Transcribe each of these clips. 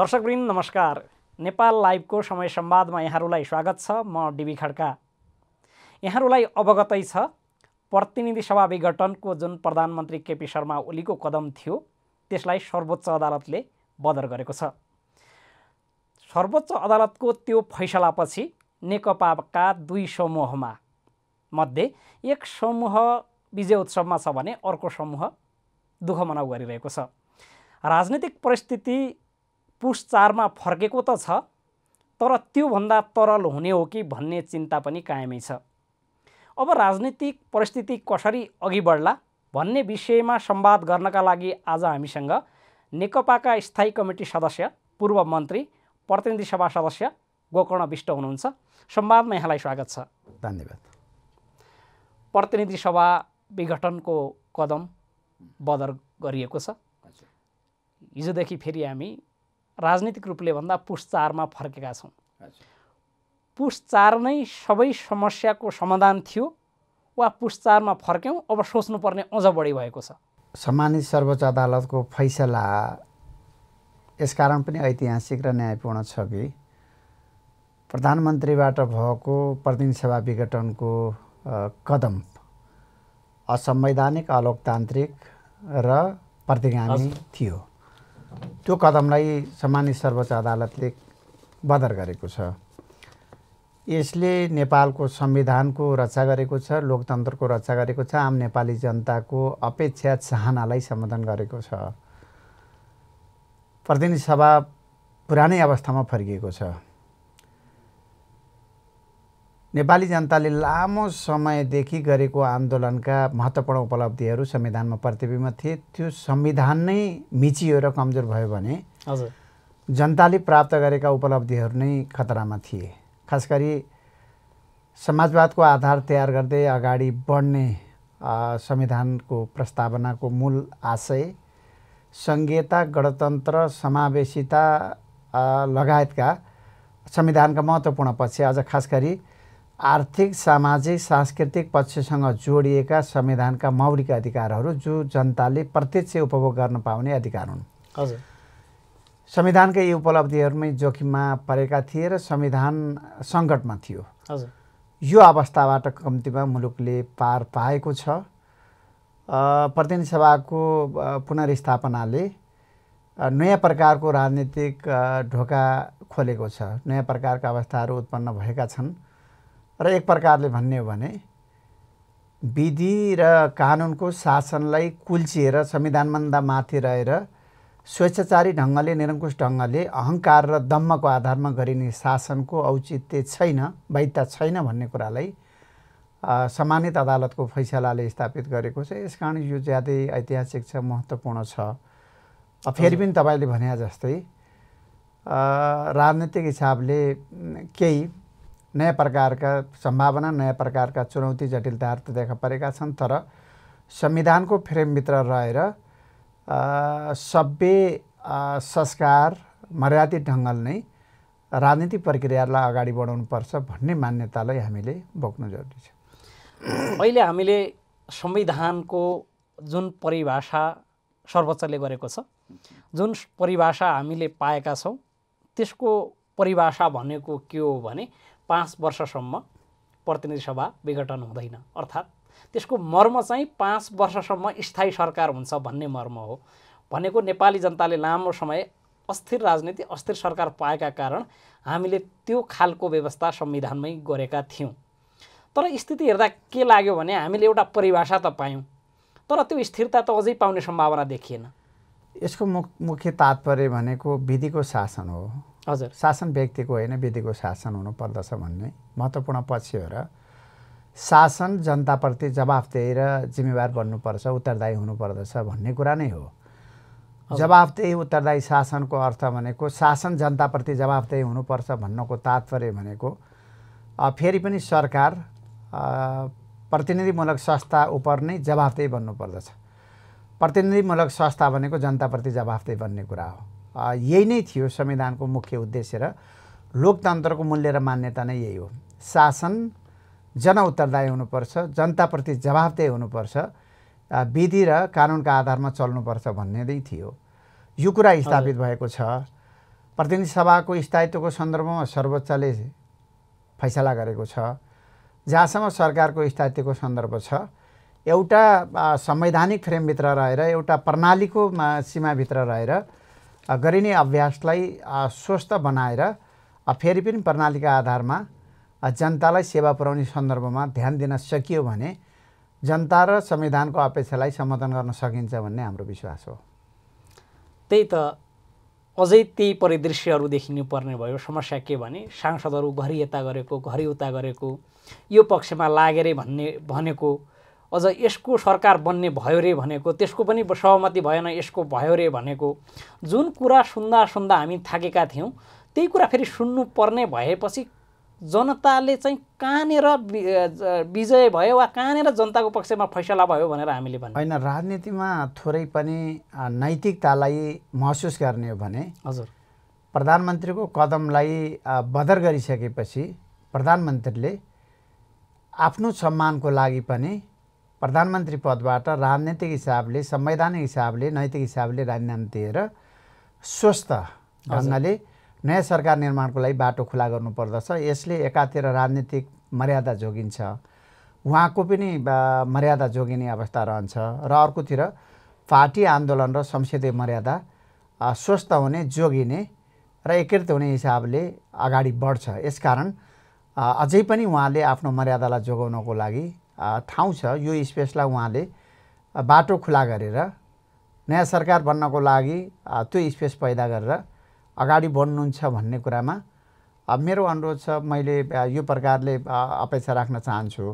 दर्शकवृन्द नमस्कार नेपाल लाइभको समय सम्वादमा यहाँहरूलाई स्वागत छ म डिबी खड्का यहाँहरूलाई अवगतै छ प्रतिनिधि सभा विघटनको जुन प्रधानमन्त्री केपी शर्मा ओलीको कदम थियो त्यसलाई सर्वोच्च अदालतले बदर गरेको छ सर्वोच्च अदालतको त्यो फैसलापछि नेकपाका दुई समूहमा मध्ये एक समूह विजय उत्सवमा छ भने अर्को समूह दुःख मनाउ गरिरहेको छ राजनीतिक परिस्थिति पुस चारमा फर्केको त छ तर त्योभन्दा तरल हुने हो कि भन्ने चिन्ता पनि कायमै छ अब राजनीतिक परिस्थिति कसरी अघि बढ्ला भन्ने विषयमा संवाद गर्नका लागि आज हामीसँग नेकपाका स्थायी कमिटी सदस्य पूर्व मन्त्री प्रतिनिधि सभा सदस्य गोकर्ण विष्ट हुनुहुन्छ संवादमा यहाँलाई स्वागत छ धन्यवाद प्रतिनिधि सभा विघटनको कदम बदर गरिएको छ हिजोदेखि फेरि हामी राजनीतिक रूपले भन्दा पुस चारमा फर्केका छौँ पुस चार नै सबै समस्याको समाधान थियो वा पुस चारमा फर्क्यौँ अब सोच्नुपर्ने अझ बढी भएको छ सम्मानित सर्वोच्च अदालतको फैसला यसकारण पनि ऐतिहासिक र न्यायपूर्ण छ कि प्रधानमन्त्रीबाट भएको प्रतिनिधि सभा विघटनको कदम असंवैधानिक अलोकतान्त्रिक र प्रतिगामी थियो त्यो कदमलाई सामान्य सर्वोच्च अदालतले बदर गरेको छ यसले नेपालको संविधानको रक्षा गरेको छ लोकतन्त्रको रक्षा गरेको छ आम नेपाली जनताको अपेक्षा चाहनालाई सम्बोधन गरेको छ प्रतिनिधि सभा पुरानै अवस्थामा फर्किएको छ नेपाली जनताले लामो समयदेखि गरेको आन्दोलनका महत्त्वपूर्ण उपलब्धिहरू संविधानमा प्रतिबिम्बित थिए त्यो संविधान नै मिचियो र कमजोर भयो भने हजुर जनताले प्राप्त गरेका उपलब्धिहरू नै खतरामा थिए खास गरी समाजवादको आधार तयार गर्दै अगाडि बढ्ने संविधानको प्रस्तावनाको मूल आशय सङ्घीयता गणतन्त्र समावेशिता लगायतका संविधानका महत्त्वपूर्ण पक्ष अझ खास गरी आर्थिक सामाजिक सांस्कृतिक पक्षसँग जोडिएका संविधानका मौलिक अधिकारहरू जो जनताले प्रत्यक्ष उपभोग गर्न पाउने अधिकार हुन् हजुर संविधानका यी उपलब्धिहरूमै जोखिममा परेका थिए र संविधान सङ्कटमा थियो हजुर यो अवस्थाबाट कम्तीमा मुलुकले पार पाएको छ प्रतिनिधि सभाको पुनर्स्थापनाले नयाँ प्रकारको राजनीतिक ढोका खोलेको छ नयाँ प्रकारका अवस्थाहरू उत्पन्न भएका छन् र एक प्रकारले भन्ने हो भने विधि र कानुनको शासनलाई कुल्चिएर संविधानभन्दा माथि रहेर स्वेच्छाचारी ढङ्गले निरङ्कुश ढङ्गले अहङ्कार र दम्मको आधारमा गरिने शासनको औचित्य छैन वैधता छैन भन्ने कुरालाई सम्मानित अदालतको फैसलाले स्थापित गरेको छ यस कारण यो ज्यादै ऐतिहासिक छ महत्त्वपूर्ण छ फेरि पनि तपाईँले भने जस्तै राजनैतिक हिसाबले केही नयाँ प्रकारका सम्भावना नयाँ प्रकारका चुनौती जटिलताहरू त देखा परेका छन् तर संविधानको फ्रेमभित्र रहेर सभ्य संस्कार मर्यादित ढङ्गले नै राजनीतिक प्रक्रियालाई अगाडि बढाउनुपर्छ भन्ने मान्यतालाई हामीले बोक्नु जरुरी छ अहिले हामीले संविधानको जुन परिभाषा सर्वोच्चले गरेको छ जुन परिभाषा हामीले पाएका छौँ त्यसको परिभाषा भनेको के हो भने पाँच वर्षसम्म प्रतिनिधि सभा विघटन हुँदैन अर्थात् त्यसको मर्म चाहिँ पाँच वर्षसम्म स्थायी सरकार हुन्छ भन्ने मर्म हो भनेको नेपाली जनताले लामो समय अस्थिर राजनीति अस्थिर सरकार पाएका कारण हामीले त्यो खालको व्यवस्था संविधानमै गरेका थियौँ तर स्थिति हेर्दा के लाग्यो भने हामीले एउटा परिभाषा त पायौँ तर त्यो स्थिरता त अझै पाउने सम्भावना देखिएन यसको मुख मुख्य तात्पर्य भनेको विधिको शासन हो हजुर शासन व्यक्तिको होइन विधिको शासन हुनुपर्दछ भन्ने महत्त्वपूर्ण पक्ष हो र शासन जनताप्रति जवाफदेही र जिम्मेवार बन्नुपर्छ उत्तरदायी हुनुपर्दछ भन्ने कुरा नै हो जवाफदेही उत्तरदायी शासनको अर्थ भनेको शासन जनताप्रति जवाफदेही हुनुपर्छ भन्नको तात्पर्य भनेको फेरि पनि सरकार प्रतिनिधिमूलक संस्था उप नै जवाफदेही बन्नुपर्दछ प्रतिनिधिमूलक संस्था भनेको जनताप्रति जवाफदेही बन्ने कुरा हो यही नै थियो संविधानको मुख्य उद्देश्य र लोकतन्त्रको मूल्य र मान्यता नै यही हो शासन जनउत्तरदायी हुनुपर्छ जनताप्रति जवाबदेही हुनुपर्छ विधि र कानुनका आधारमा चल्नुपर्छ भन्ने नै थियो यो कुरा स्थापित भएको छ प्रतिनिधि सभाको स्थायित्वको सन्दर्भमा सर्वोच्चले फैसला गरेको छ जहाँसम्म सरकारको स्थायित्वको सन्दर्भ छ एउटा संवैधानिक फ्रेमभित्र रहेर एउटा प्रणालीको सीमाभित्र रहेर गरिने अभ्यासलाई स्वस्थ बनाएर फेरि पनि प्रणालीका आधारमा जनतालाई सेवा पुर्याउने सन्दर्भमा ध्यान दिन सकियो भने जनता र संविधानको अपेक्षालाई समर्थन गर्न सकिन्छ भन्ने हाम्रो विश्वास हो त्यही त अझै त्यही परिदृश्यहरू देखिनु पर्ने भयो समस्या के भने सांसदहरू घरि यता गरेको घरि उता गरेको यो पक्षमा लागेरै भन्ने भनेको अझ यसको सरकार बन्ने भयो रे भनेको त्यसको पनि सहमति भएन यसको भयो रे भनेको जुन कुरा सुन्दा सुन्दा हामी थाकेका थियौँ त्यही कुरा फेरि सुन्नुपर्ने भएपछि जनताले चाहिँ कहाँनिर विजय भयो वा कहाँनिर जनताको पक्षमा फैसला भयो भनेर हामीले भन्यो होइन राजनीतिमा थोरै पनि नैतिकतालाई महसुस गर्ने हो भने हजुर प्रधानमन्त्रीको कदमलाई बदर गरिसकेपछि प्रधानमन्त्रीले आफ्नो सम्मानको लागि पनि प्रधानमन्त्री पदबाट राजनैतिक हिसाबले संवैधानिक हिसाबले नैतिक हिसाबले राजीनामा दिएर स्वस्थ ढङ्गले नयाँ सरकार निर्माणको लागि बाटो खुला गर्नुपर्दछ यसले एकातिर राजनीतिक मर्यादा जोगिन्छ उहाँको पनि मर्यादा जोगिने अवस्था रहन्छ र अर्कोतिर पार्टी आन्दोलन र संसदीय मर्यादा स्वस्थ हुने जोगिने र एकीकृत हुने हिसाबले अगाडि बढ्छ यसकारण अझै पनि उहाँले आफ्नो मर्यादालाई जोगाउनको लागि ठाउँ छ यो स्पेसलाई उहाँले बाटो खुला गरेर नयाँ सरकार बन्नको लागि त्यो स्पेस पैदा गरेर अगाडि बढ्नुहुन्छ भन्ने कुरामा मेरो अनुरोध छ मैले यो प्रकारले अपेक्षा राख्न चाहन्छु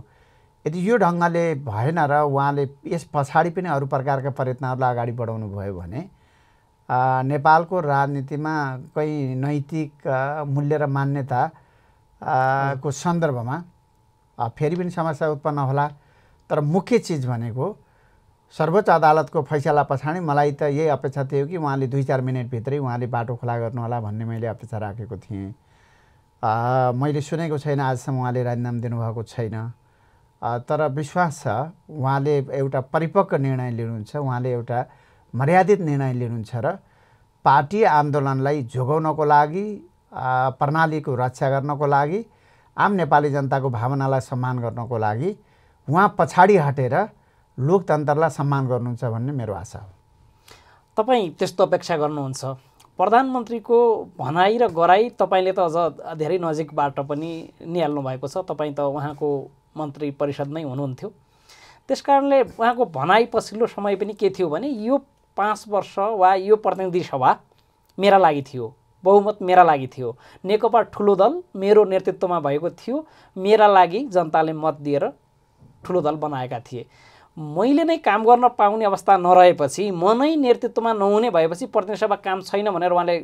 यदि यो ढङ्गले भएन र उहाँले यस पछाडि पनि अरू प्रकारका प्रयत्नहरूलाई अगाडि बढाउनु भयो भने नेपालको राजनीतिमा कहीँ नैतिक मूल्य र मान्यता को सन्दर्भमा फेरि पनि समस्या उत्पन्न होला तर मुख्य चिज भनेको सर्वोच्च अदालतको फैसला पछाडि मलाई त यही अपेक्षा थियो कि उहाँले दुई चार मिनटभित्रै उहाँले बाटो खुला गर्नुहोला भन्ने मैले अपेक्षा राखेको थिएँ मैले सुनेको छैन आजसम्म उहाँले राजीनामा दिनुभएको छैन तर विश्वास छ उहाँले एउटा परिपक्व निर्णय लिनुहुन्छ उहाँले एउटा मर्यादित निर्णय लिनुहुन्छ र पार्टी आन्दोलनलाई जोगाउनको लागि प्रणालीको रक्षा गर्नको लागि आम नेपाली जनताको भावनालाई सम्मान गर्नको लागि उहाँ पछाडि हटेर लोकतन्त्रलाई सम्मान गर्नुहुन्छ भन्ने मेरो आशा हो तपाईँ त्यस्तो अपेक्षा गर्नुहुन्छ प्रधानमन्त्रीको भनाइ र गराइ तपाईँले त अझ धेरै नजिकबाट पनि निहाल्नु भएको छ तपाईँ त उहाँको मन्त्री परिषद नै हुनुहुन्थ्यो त्यस कारणले उहाँको भनाइ पछिल्लो समय पनि के थियो भने यो पाँच वर्ष वा यो प्रतिनिधि सभा मेरा लागि थियो बहुमत मेरा लागि थियो नेकपा ठुलो दल मेरो नेतृत्वमा भएको थियो मेरा लागि जनताले मत दिएर ठुलो दल बनाएका थिए मैले नै काम गर्न पाउने अवस्था नरहेपछि म नै नेतृत्वमा नहुने भएपछि प्रतिनिधिसभा काम छैन भनेर उहाँले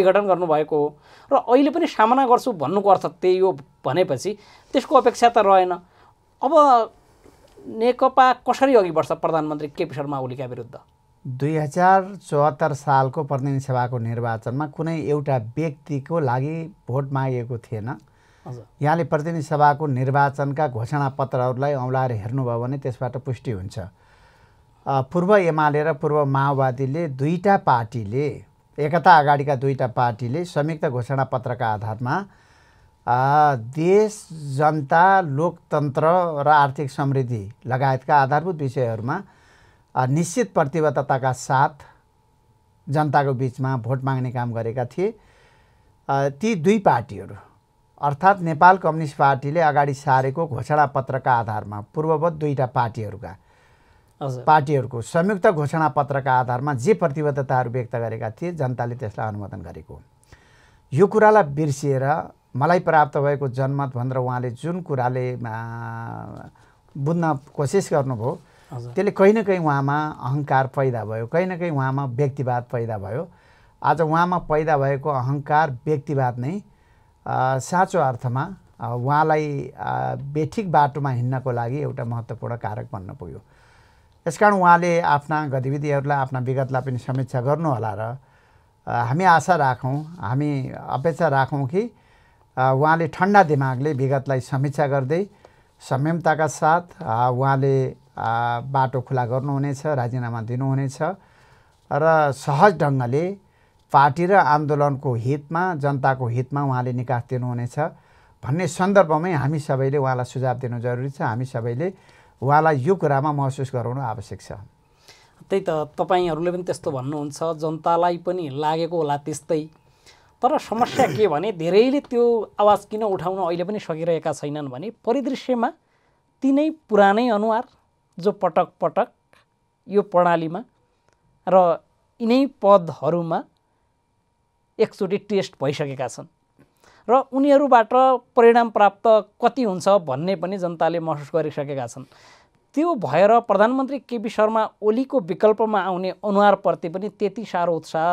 विघटन गर्नुभएको हो र अहिले पनि सामना गर्छु भन्नुको अर्थ त्यही हो भनेपछि त्यसको अपेक्षा त रहेन अब नेकपा कसरी अघि बढ्छ प्रधानमन्त्री केपी शर्मा ओलीका विरुद्ध दुई हजार चौहत्तर सालको प्रतिनिधि सभाको निर्वाचनमा कुनै एउटा व्यक्तिको लागि भोट मागेको थिएन यहाँले प्रतिनिधि सभाको निर्वाचनका घोषणापत्रहरूलाई औँलाएर हेर्नुभयो भने त्यसबाट पुष्टि हुन्छ पूर्व एमाले र पूर्व माओवादीले दुईवटा पार्टीले एकता अगाडिका दुईवटा पार्टीले संयुक्त घोषणापत्रका आधारमा देश जनता लोकतन्त्र र आर्थिक समृद्धि लगायतका आधारभूत विषयहरूमा निश्चित प्रतिबद्धताका साथ जनताको बिचमा भोट माग्ने काम गरेका थिए ती दुई पार्टीहरू अर्थात् नेपाल कम्युनिस्ट पार्टीले अगाडि सारेको घोषणापत्रका आधारमा पूर्ववत दुईवटा पार्टीहरूका पार्टीहरूको संयुक्त घोषणापत्रका आधारमा जे प्रतिबद्धताहरू व्यक्त गरेका थिए जनताले त्यसलाई अनुमोदन गरेको यो कुरालाई बिर्सिएर मलाई प्राप्त भएको जनमत भनेर उहाँले जुन कुराले बुझ्न कोसिस गर्नुभयो त्यसले कहीँ न कहीँ उहाँमा अहङ्कार पैदा भयो कहीँ न कहीँ उहाँमा व्यक्तिवाद पैदा भयो आज उहाँमा पैदा भएको अहङ्कार व्यक्तिवाद नै साँचो अर्थमा उहाँलाई बेठिक बाटोमा हिँड्नको लागि एउटा महत्त्वपूर्ण कारक बन्न पुग्यो यसकारण उहाँले आफ्ना गतिविधिहरूलाई आफ्ना विगतलाई पनि समीक्षा गर्नुहोला र हामी आशा राखौँ हामी अपेक्षा राखौँ कि उहाँले ठन्डा दिमागले विगतलाई समीक्षा गर्दै संयमताका साथ उहाँले बाटो खुला गर्नुहुनेछ राजीनामा दिनुहुनेछ र सहज ढङ्गले पार्टी र आन्दोलनको हितमा जनताको हितमा उहाँले निकास दिनुहुनेछ भन्ने सन्दर्भमै हामी सबैले उहाँलाई सुझाव दिनु जरुरी छ हामी सबैले उहाँलाई यो कुरामा महसुस गराउनु आवश्यक छ त्यही त तपाईँहरूले पनि त्यस्तो भन्नुहुन्छ जनतालाई पनि लागेको होला त्यस्तै तर समस्या के भने धेरैले त्यो आवाज किन उठाउन अहिले पनि सकिरहेका छैनन् भने परिदृश्यमा तिनै पुरानै अनुहार जो पटक पटक यो प्रणालीमा र यिनै पदहरूमा एकचोटि टेस्ट भइसकेका छन् र उनीहरूबाट परिणाम प्राप्त कति हुन्छ भन्ने पनि जनताले महसुस गरिसकेका छन् त्यो भएर प्रधानमन्त्री केपी शर्मा ओलीको विकल्पमा आउने अनुहारप्रति पनि त्यति साह्रो उत्साह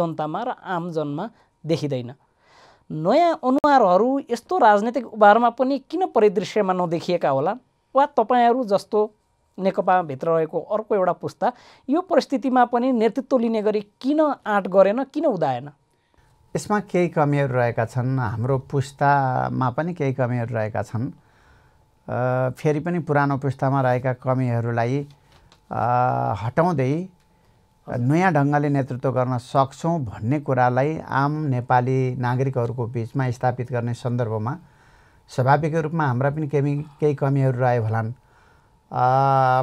जनतामा र आमजनमा देखिँदैन नयाँ अनुहारहरू यस्तो राजनैतिक उभारमा पनि किन परिदृश्यमा नदेखिएका होला वा तपाईँहरू जस्तो नेकपाभित्र रहेको अर्को एउटा पुस्ता यो परिस्थितिमा पनि नेतृत्व लिने गरी किन आँट गरेन किन उदाएन यसमा केही कमीहरू रहेका छन् हाम्रो पुस्तामा पनि केही कमीहरू रहेका छन् फेरि पनि पुरानो पुस्तामा रहेका कमीहरूलाई हटाउँदै नयाँ ढङ्गले नेतृत्व गर्न सक्छौँ भन्ने कुरालाई आम नेपाली नागरिकहरूको बिचमा स्थापित गर्ने सन्दर्भमा स्वाभाविक रूपमा हाम्रा पनि केही केही कमीहरू रह्यो होलान्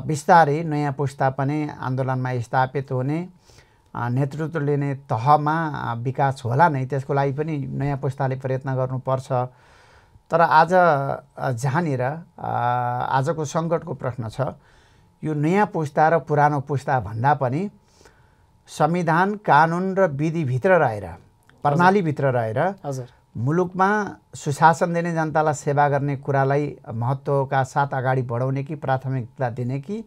बिस्तारै नयाँ पुस्ता पनि आन्दोलनमा स्थापित हुने नेतृत्व लिने तहमा विकास होला नै त्यसको लागि पनि नयाँ पुस्ताले प्रयत्न गर्नुपर्छ तर आज जहाँनिर आजको सङ्कटको प्रश्न छ यो नयाँ पुस्ता र पुरानो पुस्ता भन्दा पनि संविधान कानुन र विधिभित्र रहेर प्रणालीभित्र रहेर मुलुकमा सुशासन दिने जनतालाई सेवा गर्ने कुरालाई महत्त्वका साथ अगाडि बढाउने कि प्राथमिकता दिने कि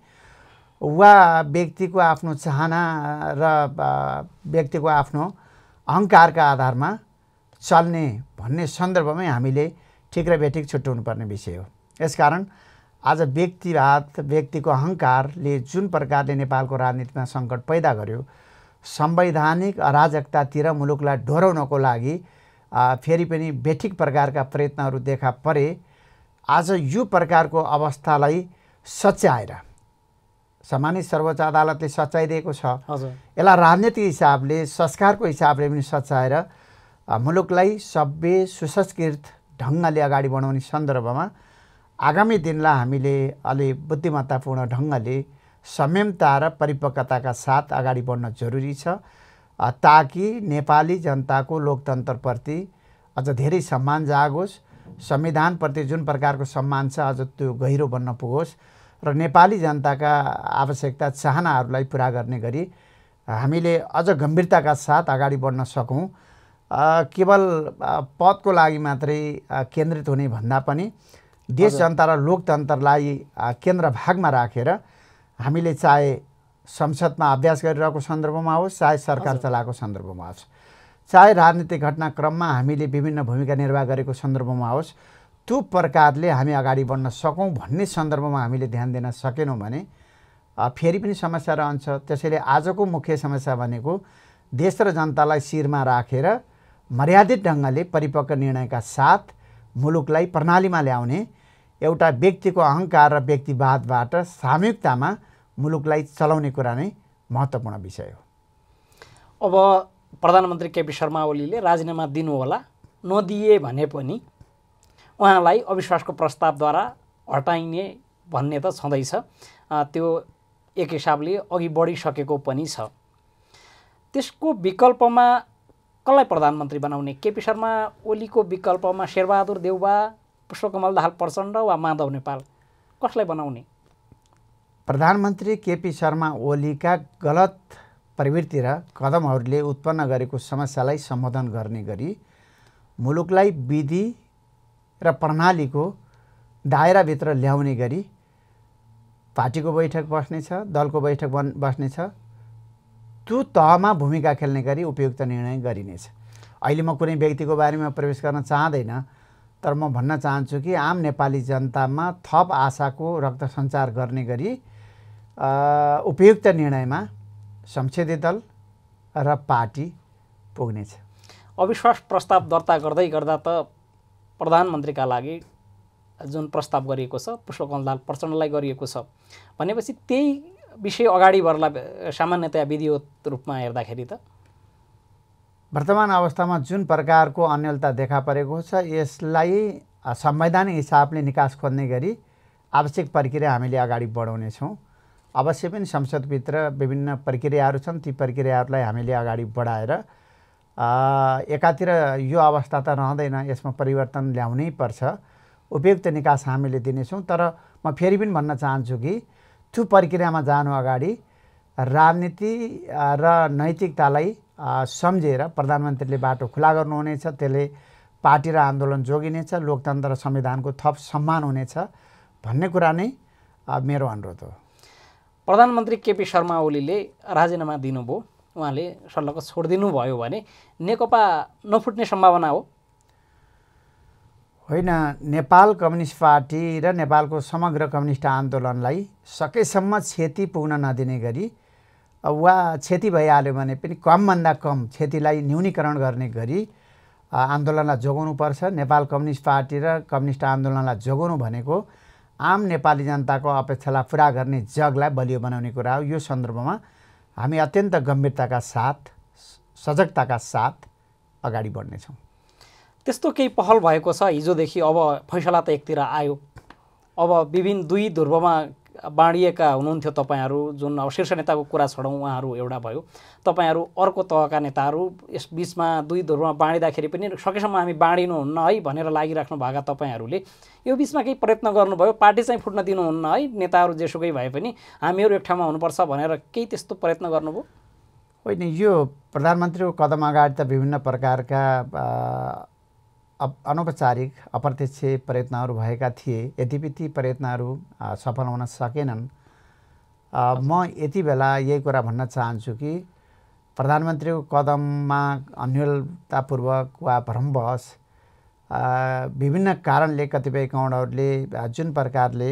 वा व्यक्तिको आफ्नो चाहना र व्यक्तिको आफ्नो अहङ्कारका आधारमा चल्ने भन्ने सन्दर्भमै हामीले ठिक र बेठिक छुट्याउनुपर्ने विषय हो यसकारण आज व्यक्तिवाद व्यक्तिको अहङ्कारले जुन प्रकारले नेपालको राजनीतिमा सङ्कट पैदा गर्यो संवैधानिक अराजकतातिर मुलुकलाई डोहोऱ्याउनको लागि फेरि पनि बेठिक प्रकारका प्रयत्नहरू देखा परे आज यो प्रकारको अवस्थालाई सच्याएर सामान्य सर्वोच्च अदालतले सच्याइदिएको छ यसलाई राजनीतिक हिसाबले संस्कारको हिसाबले पनि सच्याएर मुलुकलाई सभ्य सुसंस्कृत ढङ्गले अगाडि बढाउने सन्दर्भमा आगामी दिनलाई हामीले अलि बुद्धिमत्तापूर्ण ढङ्गले संयमता र परिपक्वताका साथ अगाडि बढ्न जरुरी छ ताकि नेपाली जनताको लोकतन्त्रप्रति अझ धेरै सम्मान जागोस् संविधानप्रति जुन प्रकारको सम्मान छ अझ त्यो गहिरो बन्न पुगोस् र नेपाली जनताका आवश्यकता चाहनाहरूलाई पुरा गर्ने गरी हामीले अझ गम्भीरताका साथ अगाडि बढ्न सकौँ केवल पदको लागि मात्रै केन्द्रित हुने भन्दा पनि देश जनता र लोकतन्त्रलाई केन्द्र भागमा राखेर हामीले चाहे संसदमा अभ्यास गरिरहेको सन्दर्भमा होस् चाहे सरकार चलाएको सन्दर्भमा होस् चाहे राजनीतिक घटनाक्रममा हामीले विभिन्न भूमिका निर्वाह गरेको सन्दर्भमा होस् त्यो प्रकारले हामी अगाडि बढ्न सकौँ भन्ने सन्दर्भमा हामीले ध्यान दिन सकेनौँ भने फेरि पनि समस्या रहन्छ त्यसैले आजको मुख्य समस्या भनेको देश र जनतालाई शिरमा राखेर मर्यादित ढङ्गले परिपक्व निर्णयका साथ मुलुकलाई प्रणालीमा ल्याउने एउटा व्यक्तिको अहङ्कार र व्यक्तिवादबाट सामूहिकतामा मुलुकलाई चलाउने कुरा नै महत्त्वपूर्ण विषय हो अब प्रधानमन्त्री केपी शर्मा ओलीले राजीनामा दिनुहोला नदिए भने पनि उहाँलाई अविश्वासको प्रस्तावद्वारा हटाइने भन्ने त छँदैछ त्यो एक हिसाबले अघि बढिसकेको पनि छ त्यसको विकल्पमा कसलाई प्रधानमन्त्री बनाउने केपी शर्मा ओलीको विकल्पमा शेरबहादुर देउबा पुष्पकमल दाहाल प्रचण्ड वा माधव नेपाल कसलाई बनाउने प्रधानमन्त्री केपी शर्मा ओलीका गलत प्रवृत्ति र कदमहरूले उत्पन्न गरेको समस्यालाई सम्बोधन गर्ने गरी मुलुकलाई विधि र प्रणालीको दायराभित्र ल्याउने गरी पार्टीको बैठक बस्नेछ दलको बैठक बन् बस्नेछ त्यो तहमा भूमिका खेल्ने गरी उपयुक्त निर्णय गरिनेछ अहिले म कुनै व्यक्तिको बारेमा प्रवेश गर्न चाहँदैन तर म भन्न चाहन्छु कि आम नेपाली जनतामा थप आशाको रक्त सञ्चार गर्ने गरी उपयुक्त निर्णयमा संसदीय दल र पार्टी पुग्नेछ अविश्वास प्रस्ताव दर्ता गर्दै गर्दा त प्रधानमन्त्रीका लागि जुन प्रस्ताव गरिएको छ पुष्पकमललाल प्रचण्डलाई गरिएको छ भनेपछि त्यही विषय अगाडि बढ्ला सामान्यतया विधिवत रूपमा हेर्दाखेरि त वर्तमान अवस्थामा जुन प्रकारको अन्यलता देखा परेको छ यसलाई संवैधानिक हिसाबले निकास खोज्ने गरी आवश्यक प्रक्रिया हामीले अगाडि बढाउनेछौँ अवश्य पनि संसदभित्र विभिन्न प्रक्रियाहरू छन् ती प्रक्रियाहरूलाई हामीले अगाडि बढाएर एकातिर यो अवस्था त रहँदैन यसमा परिवर्तन ल्याउनै पर्छ उपयुक्त निकास हामीले दिनेछौँ तर म फेरि पनि भन्न चाहन्छु कि त्यो प्रक्रियामा जानु अगाडि राजनीति र नैतिकतालाई सम्झेर प्रधानमन्त्रीले बाटो खुला गर्नुहुनेछ त्यसले पार्टी र आन्दोलन जोगिनेछ लोकतन्त्र संविधानको थप सम्मान हुनेछ भन्ने कुरा नै मेरो अनुरोध हो प्रधानमन्त्री केपी शर्मा ओलीले राजीनामा दिनुभयो उहाँले सल्लाहको छोडिदिनु भयो भने नेकपा नफुट्ने सम्भावना हो होइन नेपाल कम्युनिस्ट पार्टी र नेपालको समग्र कम्युनिस्ट आन्दोलनलाई सकेसम्म क्षति पुग्न नदिने गरी वा क्षति भइहाल्यो भने पनि कमभन्दा कम क्षतिलाई न्यूनीकरण गर्ने गरी आन्दोलनलाई जोगाउनुपर्छ नेपाल कम्युनिस्ट पार्टी र कम्युनिस्ट आन्दोलनलाई जोगाउनु भनेको आम नेपाली जनताको अपेक्षालाई पुरा गर्ने जगलाई बलियो बनाउने कुरा हो यो सन्दर्भमा हामी अत्यन्त गम्भीरताका साथ सजगताका साथ अगाडि बढ्नेछौँ त्यस्तो केही पहल भएको छ हिजोदेखि अब फैसला त एकतिर आयो अब विभिन्न दुई ध्रुवमा बाँडिएका हुनुहुन्थ्यो तपाईँहरू जुन अब शीर्ष नेताको कुरा छोडौँ उहाँहरू एउटा भयो तपाईँहरू अर्को तहका नेताहरू यस बिचमा दुई धुरमा बाँडिँदाखेरि पनि सकेसम्म हामी बाँडिनुहुन्न है भनेर लागिराख्नु भएका तपाईँहरूले यो बिचमा केही प्रयत्न गर्नुभयो पार्टी चाहिँ फुट्न दिनुहुन्न है नेताहरू जेसुकै भए पनि हामीहरू एक ठाउँमा हुनुपर्छ भनेर केही त्यस्तो प्रयत्न गर्नुभयो होइन यो प्रधानमन्त्रीको कदम अगाडि त विभिन्न प्रकारका अनौपचारिक अप्रत्यक्ष प्रयत्नहरू भएका थिए यद्यपि ती प्रयत्नहरू सफल हुन सकेनन् म यति बेला यही कुरा भन्न चाहन्छु कि प्रधानमन्त्रीको कदममा अन्यलतापूर्वक वा भ्रमवश विभिन्न कारणले कतिपय गौडहरूले जुन प्रकारले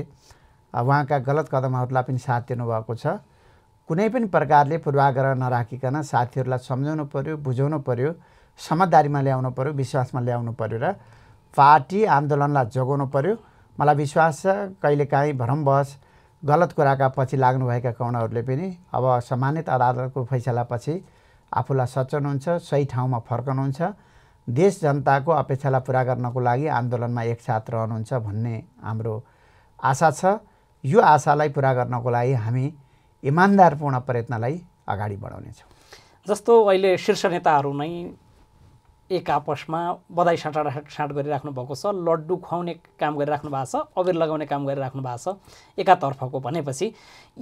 उहाँका गलत कदमहरूलाई पनि साथ दिनुभएको छ कुनै पनि प्रकारले पूर्वाग्रह नराखिकन साथीहरूलाई सम्झाउनु पऱ्यो बुझाउनु पऱ्यो समझदारीमा ल्याउनु पऱ्यो विश्वासमा ल्याउनु पऱ्यो र पार्टी आन्दोलनलाई जोगाउनु पऱ्यो मलाई विश्वास छ कहिलेकाहीँ भ्रमवश गलत कुराका पछि लाग्नुभएका कौनहरूले पनि अब सम्मानित अदालतको फैसलापछि आफूलाई सच्याउनुहुन्छ सही ठाउँमा फर्कनुहुन्छ देश जनताको अपेक्षालाई पुरा गर्नको लागि आन्दोलनमा एकसाथ रहनुहुन्छ भन्ने हाम्रो आशा छ यो आशालाई पुरा गर्नको लागि हामी इमान्दारपूर्ण प्रयत्नलाई अगाडि बढाउनेछौँ जस्तो अहिले शीर्ष नेताहरू नै एक आपसमा बधाई साँटा साँट गरिराख्नु भएको छ लड्डु खुवाउने काम गरिराख्नु भएको छ अबेर लगाउने काम गरिराख्नु भएको छ एकातर्फको भनेपछि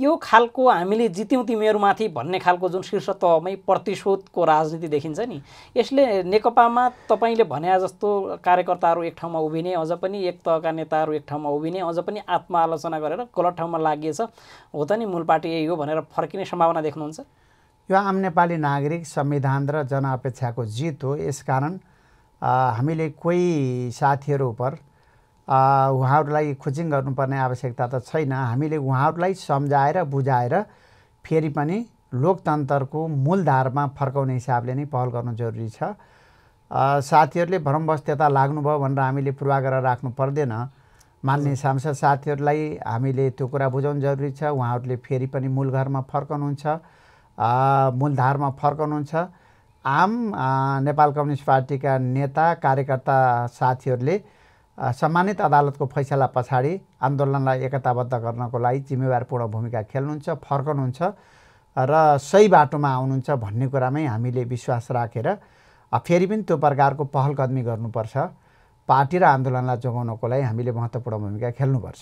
यो खालको हामीले जित्यौँ तिमीहरूमाथि भन्ने खालको जुन शीर्ष तहमै प्रतिशोधको राजनीति देखिन्छ नि यसले नेकपामा तपाईँले भने जस्तो कार्यकर्ताहरू एक ठाउँमा उभिने अझ पनि एक तहका नेताहरू एक ठाउँमा उभिने अझ पनि आत्मआलोचना गरेर गलत ठाउँमा लागिएछ हो त नि मूल पार्टी यही हो भनेर फर्किने सम्भावना देख्नुहुन्छ यो आम नेपाली नागरिक संविधान र जनअपेक्षाको जित हो यसकारण हामीले कोही साथीहरू उप उहाँहरूलाई खुचिङ गर्नुपर्ने आवश्यकता त छैन हामीले उहाँहरूलाई सम्झाएर बुझाएर फेरि पनि लोकतन्त्रको मूलधारमा फर्काउने हिसाबले नै पहल गर्नु जरुरी छ साथीहरूले भ्रमवस्त्यता लाग्नुभयो भनेर हामीले पूर्वाग्रह राख्नु पर्दैन मान्ने सांसद साथीहरूलाई हामीले त्यो कुरा बुझाउनु जरुरी छ उहाँहरूले फेरि पनि मूल घरमा फर्काउनुहुन्छ मूलधारमा फर्कनुहुन्छ आम नेपाल कम्युनिस्ट पार्टीका नेता कार्यकर्ता साथीहरूले सम्मानित अदालतको फैसला पछाडि आन्दोलनलाई एकताबद्ध गर्नको लागि जिम्मेवारपूर्ण भूमिका खेल्नुहुन्छ फर्कनुहुन्छ र सही बाटोमा आउनुहुन्छ भन्ने कुरामै हामीले विश्वास राखेर फेरि पनि त्यो प्रकारको पहलकदमी गर्नुपर्छ पार्टी र आन्दोलनलाई जोगाउनको लागि हामीले महत्त्वपूर्ण भूमिका खेल्नुपर्छ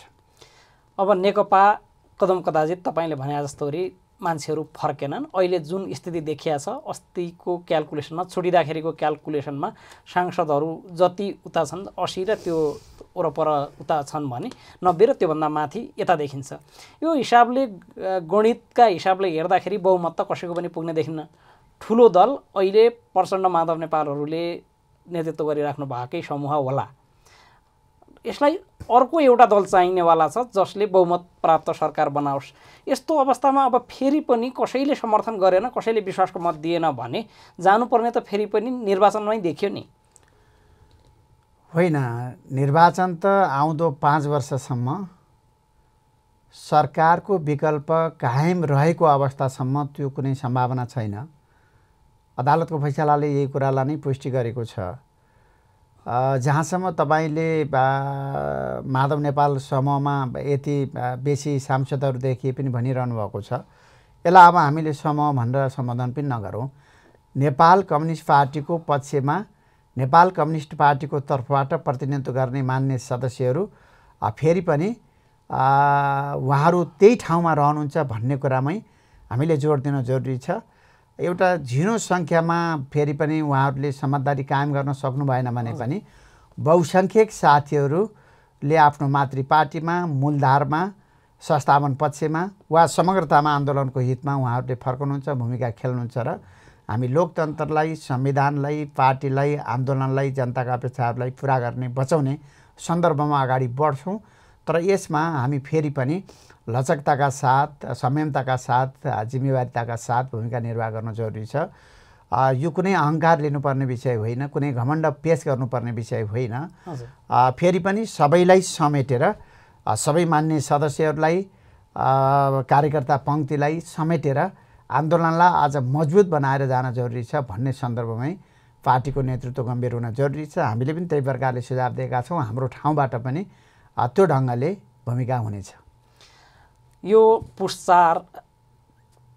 अब नेकपा कदम कदाचित तपाईँले भने जस्तो मान्छेहरू फर्केनन् अहिले जुन स्थिति देखिया छ अस्तिको क्यालकुलेसनमा छुटिँदाखेरिको क्यालकुलेसनमा सांसदहरू जति उता छन् असी र त्यो वरपर उता छन् भने नब्बे र त्योभन्दा माथि यता देखिन्छ यो हिसाबले गणितका हिसाबले हेर्दाखेरि बहुमत त कसैको पनि पुग्ने देखिन्न ठुलो दल अहिले प्रचण्ड माधव नेपालहरूले नेतृत्व गरिराख्नु भएकै समूह होला यसलाई अर्को एउटा दल चाहिनेवाला छ जसले बहुमत प्राप्त सरकार बनाओस् यस्तो अवस्थामा अब फेरि पनि कसैले समर्थन गरेन कसैले विश्वासको मत दिएन भने जानुपर्ने त फेरि पनि निर्वाचनमै देखियो नि होइन निर्वाचन त आउँदो पाँच वर्षसम्म सरकारको विकल्प कायम रहेको अवस्थासम्म त्यो कुनै सम्भावना छैन अदालतको फैसलाले यही कुरालाई नै पुष्टि गरेको छ जहाँसम्म तपाईँले माधव नेपाल समूहमा यति बेसी देखिए पनि भनिरहनु भएको छ यसलाई अब हामीले समूह भनेर सम्बोधन पनि नगरौँ नेपाल कम्युनिस्ट पार्टीको पक्षमा नेपाल कम्युनिस्ट पार्टीको तर्फबाट प्रतिनिधित्व गर्ने मान्य सदस्यहरू फेरि पनि उहाँहरू त्यही ठाउँमा रहनुहुन्छ भन्ने कुरामै हामीले जोड दिन जरुरी छ एउटा झिनो सङ्ख्यामा फेरि पनि उहाँहरूले समझदारी कायम गर्न सक्नु भएन भने पनि बहुसङ्ख्यक साथीहरूले आफ्नो मातृ पार्टीमा मूलधारमा संस्थापन पक्षमा वा समग्रतामा आन्दोलनको हितमा उहाँहरूले फर्काउनुहुन्छ भूमिका खेल्नुहुन्छ र हामी लोकतन्त्रलाई संविधानलाई पार्टीलाई आन्दोलनलाई जनताका अपेक्षाहरूलाई पुरा गर्ने बचाउने सन्दर्भमा अगाडि बढ्छौँ तर यसमा हामी फेरि पनि लचकताका साथ संयमताका साथ जिम्मेवारीताका साथ भूमिका निर्वाह गर्न जरुरी छ यो कुनै अहङ्कार लिनुपर्ने विषय होइन कुनै घमण्ड पेस गर्नुपर्ने विषय होइन फेरि पनि सबैलाई समेटेर सबै मान्ने सदस्यहरूलाई कार्यकर्ता पङ्क्तिलाई समेटेर आन्दोलनलाई आज मजबुत बनाएर जान जरुरी छ भन्ने सन्दर्भमै पार्टीको नेतृत्व गम्भीर हुन जरुरी छ हामीले पनि त्यही प्रकारले सुझाव दिएका छौँ हाम्रो ठाउँबाट पनि त्यो ढङ्गले भूमिका हुनेछ यो पुस चार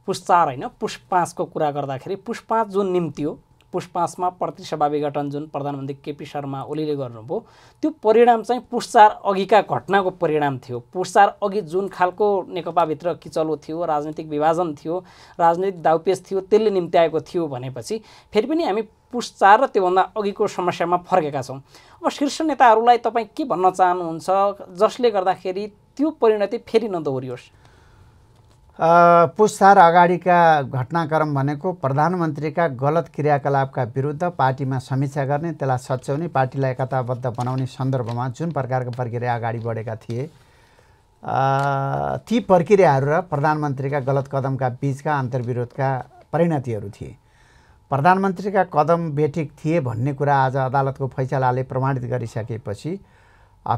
पुस चार होइन पुस पाँचको कुरा गर्दाखेरि पुस पाँच जुन निम्ति हो पुस पाँचमा प्रतिसभा विघटन जुन प्रधानमन्त्री केपी शर्मा ओलीले गर्नुभयो त्यो परिणाम चाहिँ चार अघिका घटनाको परिणाम थियो चार अघि जुन खालको नेकपाभित्र किचलो थियो राजनीतिक विभाजन थियो राजनीतिक दाउपेच थियो त्यसले निम्ति आएको थियो भनेपछि फेरि पनि हामी चार र त्योभन्दा अघिको समस्यामा फर्केका छौँ अब शीर्ष नेताहरूलाई तपाईँ के भन्न चाहनुहुन्छ जसले गर्दाखेरि त्यो परिणति फेरि नदोहोरियोस् पुस्तार अगाडिका घटनाक्रम भनेको प्रधानमन्त्रीका गलत क्रियाकलापका विरुद्ध पार्टीमा समीक्षा गर्ने त्यसलाई सच्याउने पार्टीलाई एकताबद्ध बनाउने सन्दर्भमा जुन प्रकारको प्रक्रिया अगाडि बढेका थिए ती प्रक्रियाहरू र प्रधानमन्त्रीका गलत कदमका बिचका अन्तर्विरोधका परिणतिहरू थिए प्रधानमन्त्रीका कदम बेठिक थिए भन्ने कुरा आज अदालतको फैसलाले प्रमाणित गरिसकेपछि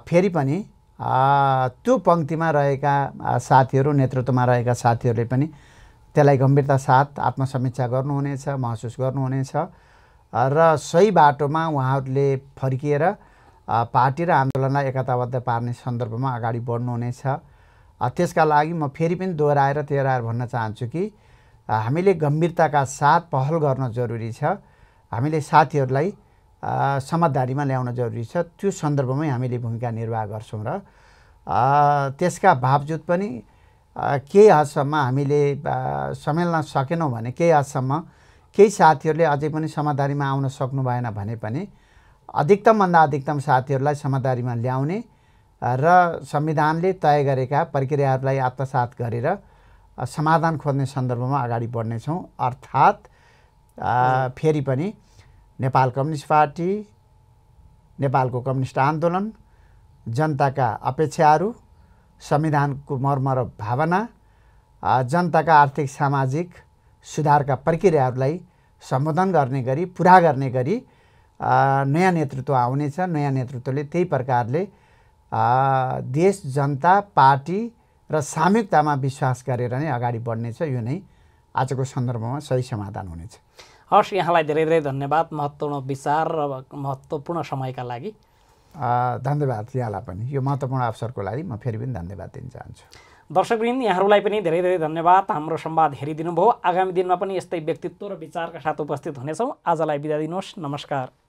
फेरि पनि त्यो पङ्क्तिमा रहेका साथीहरू नेतृत्वमा रहेका साथीहरूले पनि त्यसलाई गम्भीरता साथ आत्मसमीक्षा गर्नुहुनेछ महसुस गर्नुहुनेछ र सही बाटोमा उहाँहरूले फर्किएर पार्टी र आन्दोलनलाई एकताबद्ध पार्ने सन्दर्भमा अगाडि बढ्नुहुनेछ त्यसका लागि म फेरि पनि दोहोऱ्याएर तेह्राएर भन्न चाहन्छु कि हामीले गम्भीरताका साथ पहल गर्न जरुरी छ हामीले साथीहरूलाई समझदारीमा ल्याउन जरुरी छ त्यो सन्दर्भमै हामीले भूमिका निर्वाह गर्छौँ र त्यसका बावजुद पनि केही हदसम्म हामीले सम्हाल्न सकेनौँ भने केही हदसम्म केही साथीहरूले अझै पनि समझदारीमा आउन सक्नु भएन भने पनि अधिकतमभन्दा अधिकतम साथीहरूलाई समझदारीमा ल्याउने र संविधानले तय गरेका प्रक्रियाहरूलाई आत्मसात गरेर समाधान खोज्ने सन्दर्भमा अगाडि बढ्नेछौँ अर्थात् फेरि पनि नेपाल कम्युनिस्ट पार्टी नेपालको कम्युनिस्ट आन्दोलन जनताका अपेक्षाहरू संविधानको मर्म र भावना जनताका आर्थिक सामाजिक सुधारका प्रक्रियाहरूलाई सम्बोधन गर्ने गरी पुरा गर्ने गरी नयाँ नेतृत्व आउनेछ नयाँ नेतृत्वले त्यही प्रकारले देश जनता पार्टी र सामयिकतामा विश्वास गरेर नै अगाडि बढ्नेछ यो नै आजको सन्दर्भमा सही समाधान हुनेछ हस् यहाँलाई धेरै धेरै धन्यवाद महत्त्वपूर्ण विचार र महत्त्वपूर्ण समयका लागि धन्यवाद यहाँलाई पनि यो महत्त्वपूर्ण अवसरको लागि म फेरि पनि धन्यवाद दिन चाहन्छु दर्शकवृन्द यहाँहरूलाई पनि धेरै धेरै धन्यवाद हाम्रो संवाद भयो आगामी दिनमा पनि यस्तै व्यक्तित्व र विचारका साथ उपस्थित हुनेछौँ आजलाई बिदा दिनुहोस् नमस्कार